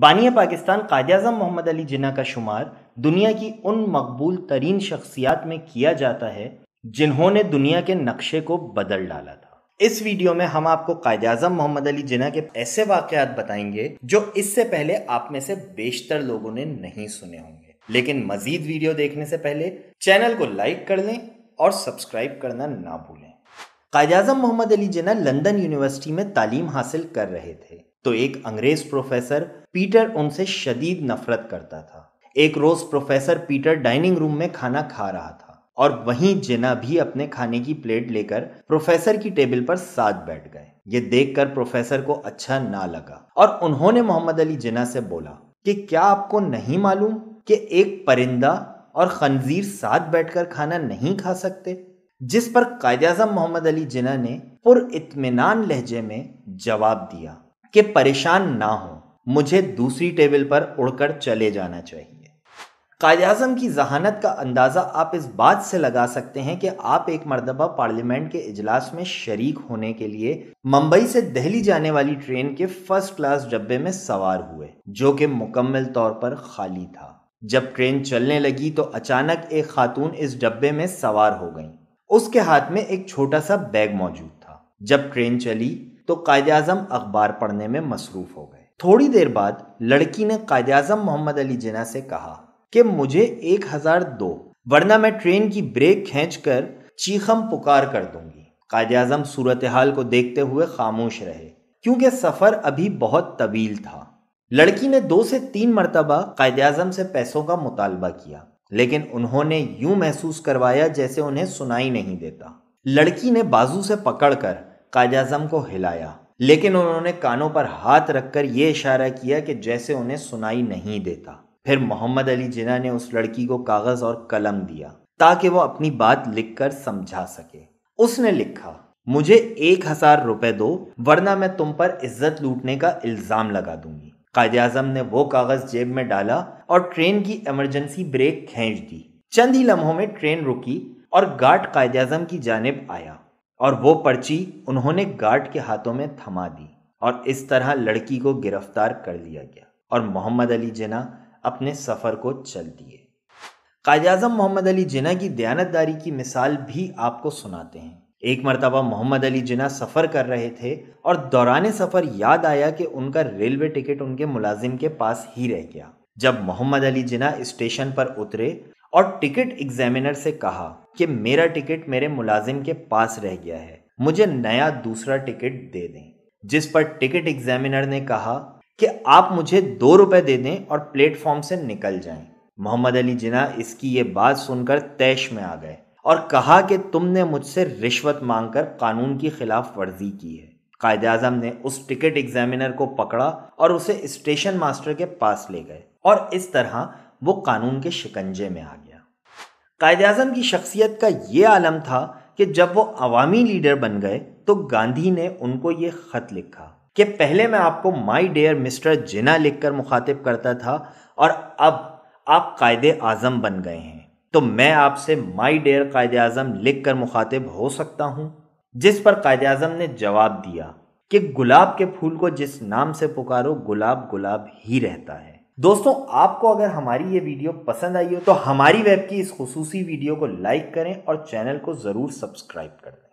बानिया पाकिस्तान कायद अजम मोहम्मद अली जिन्ना का शुमार दुनिया की उन मकबूल तरीन शख्सियात में किया जाता है जिन्होंने दुनिया के नक्शे को बदल डाला था इस वीडियो में हम आपको कायद अजम मोहम्मद अली जिन्ना के ऐसे वाकयात बताएंगे जो इससे पहले आप में से बेशतर लोगों ने नहीं सुने होंगे लेकिन मजीद वीडियो देखने से पहले चैनल को लाइक कर लें और सब्सक्राइब करना ना भूलें कायद अजम मोहम्मद अली जिना लंदन यूनिवर्सिटी में तालीम हासिल कर रहे थे तो एक अंग्रेज प्रोफेसर पीटर उनसे शदीद नफरत करता था एक रोज प्रोफेसर पीटर डाइनिंग रूम में खाना खा रहा था और वहीं जिना भी अपने खाने की प्लेट लेकर प्रोफेसर की टेबल पर साथ बैठ गए ये देखकर प्रोफेसर को अच्छा ना लगा और उन्होंने मोहम्मद अली जिना से बोला कि क्या आपको नहीं मालूम कि एक परिंदा और खंजीर साथ बैठकर खाना नहीं खा सकते जिस पर कायद मोहम्मद अली जिना ने पुर इतमान लहजे में जवाब दिया कि परेशान ना हो मुझे दूसरी टेबल पर उड़कर चले जाना चाहिए कायद अजम की जहानत का अंदाज़ा आप इस बात से लगा सकते हैं कि आप एक मरतबा पार्लियामेंट के इजलास में शरीक होने के लिए मुंबई से दिल्ली जाने वाली ट्रेन के फर्स्ट क्लास डब्बे में सवार हुए जो कि मुकम्मल तौर पर खाली था जब ट्रेन चलने लगी तो अचानक एक खातून इस डब्बे में सवार हो गई उसके हाथ में एक छोटा सा बैग मौजूद था जब ट्रेन चली तो कायद अजम अखबार पढ़ने में मसरूफ़ हो गए थोड़ी देर बाद लड़की ने कायद अजम मोहम्मद अली जना से कहा कि मुझे एक हज़ार दो वरना मैं ट्रेन की ब्रेक खींच कर चीखम पुकार कर दूंगी कायद अजम सूरत हाल को देखते हुए खामोश रहे क्योंकि सफ़र अभी बहुत तवील था लड़की ने दो से तीन मरतबा कायद अजम से पैसों का मुतालबा किया लेकिन उन्होंने यूं महसूस करवाया जैसे उन्हें सुनाई नहीं देता लड़की ने बाजू से पकड़कर काजाजम को हिलाया लेकिन उन्होंने कानों पर हाथ रखकर यह इशारा किया कि जैसे उन्हें सुनाई नहीं देता फिर मोहम्मद अली जिना ने उस लड़की को कागज और कलम दिया ताकि वो अपनी बात लिखकर समझा सके उसने लिखा मुझे एक हजार रुपए दो वरना मैं तुम पर इज्जत लूटने का इल्जाम लगा दूंगी कायद आजम ने वो कागज जेब में डाला और ट्रेन की इमरजेंसी ब्रेक खींच दी चंद ही लम्हों में ट्रेन रुकी और गार्ड कायद आजम की जानब आया और वो पर्ची उन्होंने गार्ड के हाथों में थमा दी और इस तरह लड़की को गिरफ्तार कर लिया गया और मोहम्मद अली जिना अपने सफ़र को चल दिए कायद अजम मोहम्मद अली जिना की दयानतदारी की मिसाल भी आपको सुनाते हैं एक मरतबा मोहम्मद अली जिना सफ़र कर रहे थे और दौरान सफ़र याद आया कि उनका रेलवे टिकट उनके मुलाजिम के पास ही रह गया जब मोहम्मद अली जिना स्टेशन पर उतरे और टिकट एग्जामिनर से कहा कि मेरा टिकट मेरे मुलाजिम के पास रह गया है मुझे नया दूसरा टिकट दे दें जिस पर टिकट एग्जामिनर ने कहा कि आप मुझे दो रुपए दे दें और प्लेटफॉर्म से निकल जाएं। मोहम्मद अली जिना इसकी ये बात सुनकर तैश में आ गए और कहा कि तुमने मुझसे रिश्वत मांगकर कानून की खिलाफ वर्जी की है कायद अजम ने उस टिकट एग्जामिनर को पकड़ा और उसे स्टेशन मास्टर के पास ले गए और इस तरह वो कानून के शिकंजे में आ गया कायद अजम की शख्सियत का ये आलम था कि जब वो अवामी लीडर बन गए तो गांधी ने उनको ये ख़त लिखा कि पहले मैं आपको माई डेयर मिस्टर जिना लिखकर मुखातिब करता था और अब आप कायद आज़म बन गए हैं तो मैं आपसे माई डेयर कायद अजम लिख कर मुखातिब हो सकता हूँ जिस पर कायद अजम ने जवाब दिया कि गुलाब के फूल को जिस नाम से पुकारो गुलाब गुलाब ही रहता है दोस्तों आपको अगर हमारी ये वीडियो पसंद आई हो तो हमारी वेब की इस खसूसी वीडियो को लाइक करें और चैनल को ज़रूर सब्सक्राइब कर दें